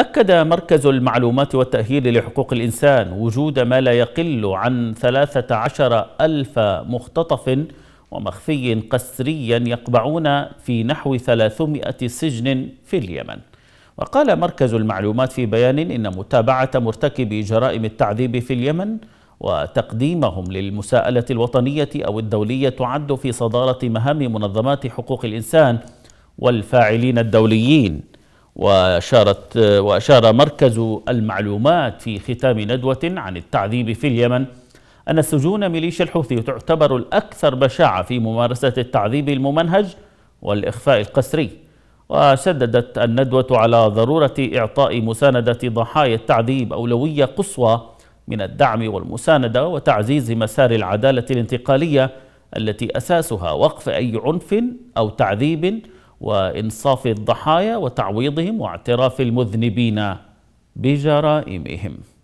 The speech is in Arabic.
أكد مركز المعلومات والتأهيل لحقوق الإنسان وجود ما لا يقل عن 13 ألف مختطف ومخفي قسريا يقبعون في نحو 300 سجن في اليمن وقال مركز المعلومات في بيان إن متابعة مرتكبي جرائم التعذيب في اليمن وتقديمهم للمساءلة الوطنية أو الدولية تعد في صدارة مهام منظمات حقوق الإنسان والفاعلين الدوليين وأشارت وأشار مركز المعلومات في ختام ندوة عن التعذيب في اليمن أن سجون ميليشيا الحوثي تعتبر الأكثر بشاعة في ممارسة التعذيب الممنهج والإخفاء القسري وشددت الندوة على ضرورة إعطاء مساندة ضحايا التعذيب أولوية قصوى من الدعم والمساندة وتعزيز مسار العدالة الانتقالية التي أساسها وقف أي عنف أو تعذيب وإنصاف الضحايا وتعويضهم واعتراف المذنبين بجرائمهم